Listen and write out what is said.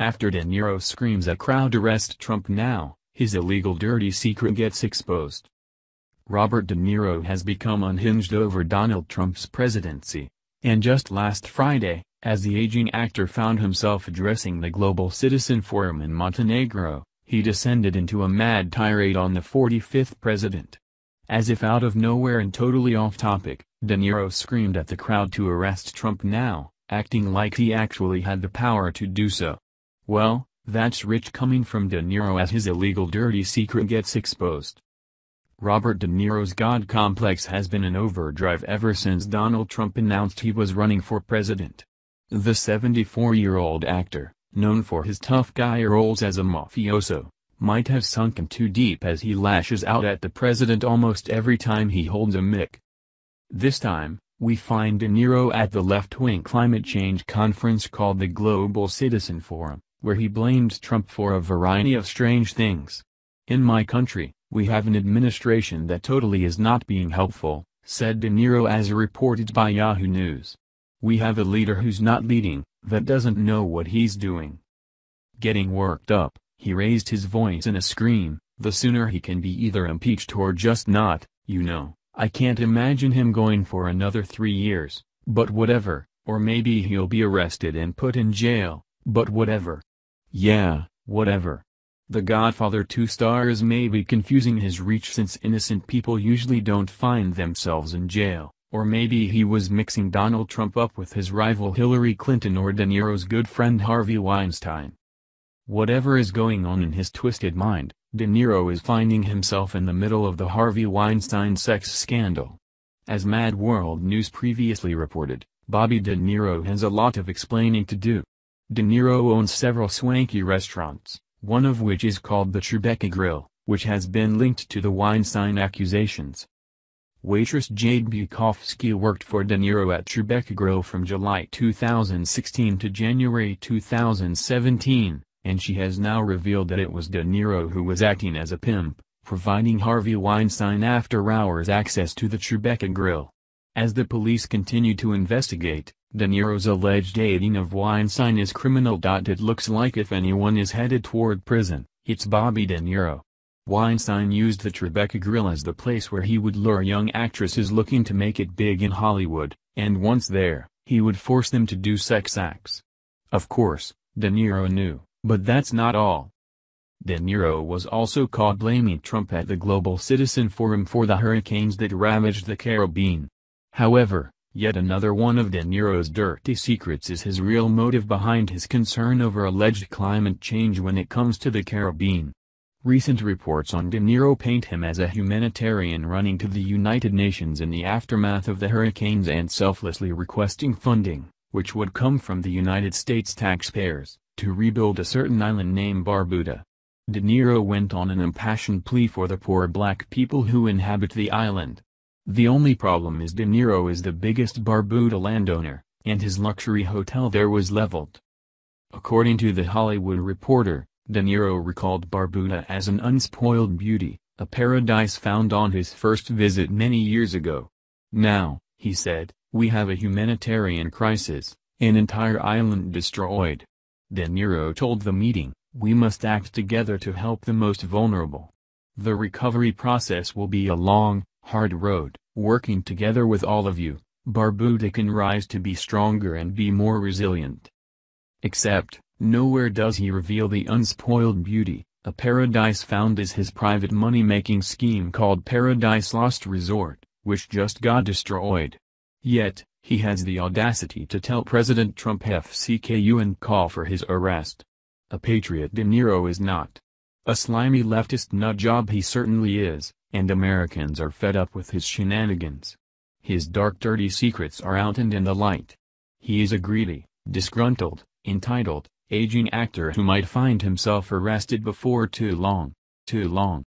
After De Niro screams at crowd arrest Trump now, his illegal dirty secret gets exposed. Robert De Niro has become unhinged over Donald Trump's presidency. And just last Friday, as the aging actor found himself addressing the Global Citizen Forum in Montenegro, he descended into a mad tirade on the 45th president. As if out of nowhere and totally off topic, De Niro screamed at the crowd to arrest Trump now, acting like he actually had the power to do so. Well, that's rich coming from De Niro as his illegal dirty secret gets exposed. Robert De Niro's God complex has been in overdrive ever since Donald Trump announced he was running for president. The 74-year-old actor, known for his tough guy roles as a mafioso, might have sunken too deep as he lashes out at the president almost every time he holds a mic. This time, we find De Niro at the left-wing climate change conference called the Global Citizen Forum where he blamed Trump for a variety of strange things. In my country, we have an administration that totally is not being helpful, said De Niro as reported by Yahoo News. We have a leader who's not leading, that doesn't know what he's doing. Getting worked up, he raised his voice in a scream, the sooner he can be either impeached or just not, you know, I can't imagine him going for another three years, but whatever, or maybe he'll be arrested and put in jail, but whatever, yeah, whatever. The Godfather 2 stars may be confusing his reach since innocent people usually don't find themselves in jail, or maybe he was mixing Donald Trump up with his rival Hillary Clinton or De Niro's good friend Harvey Weinstein. Whatever is going on in his twisted mind, De Niro is finding himself in the middle of the Harvey Weinstein sex scandal. As Mad World News previously reported, Bobby De Niro has a lot of explaining to do. De Niro owns several swanky restaurants, one of which is called the Tribeca Grill, which has been linked to the Weinstein accusations. Waitress Jade Bukowski worked for De Niro at Tribeca Grill from July 2016 to January 2017, and she has now revealed that it was De Niro who was acting as a pimp, providing Harvey Weinstein after-hours access to the Tribeca Grill. As the police continue to investigate, De Niro's alleged aiding of Weinstein is criminal. It looks like if anyone is headed toward prison, it's Bobby De Niro. Weinstein used the Tribeca Grill as the place where he would lure young actresses looking to make it big in Hollywood, and once there, he would force them to do sex acts. Of course, De Niro knew, but that's not all. De Niro was also caught blaming Trump at the Global Citizen Forum for the hurricanes that ravaged the Caribbean. However, Yet another one of De Niro's dirty secrets is his real motive behind his concern over alleged climate change when it comes to the Caribbean. Recent reports on De Niro paint him as a humanitarian running to the United Nations in the aftermath of the hurricanes and selflessly requesting funding, which would come from the United States taxpayers, to rebuild a certain island named Barbuda. De Niro went on an impassioned plea for the poor black people who inhabit the island, the only problem is De Niro is the biggest Barbuda landowner, and his luxury hotel there was leveled. According to The Hollywood Reporter, De Niro recalled Barbuda as an unspoiled beauty, a paradise found on his first visit many years ago. Now, he said, we have a humanitarian crisis, an entire island destroyed. De Niro told the meeting, we must act together to help the most vulnerable. The recovery process will be a long, hard road, working together with all of you, Barbuda can rise to be stronger and be more resilient. Except, nowhere does he reveal the unspoiled beauty, a paradise found is his private money-making scheme called Paradise Lost Resort, which just got destroyed. Yet, he has the audacity to tell President Trump FCKU and call for his arrest. A patriot De Niro is not. A slimy leftist nutjob he certainly is and Americans are fed up with his shenanigans. His dark dirty secrets are out and in the light. He is a greedy, disgruntled, entitled, aging actor who might find himself arrested before too long, too long.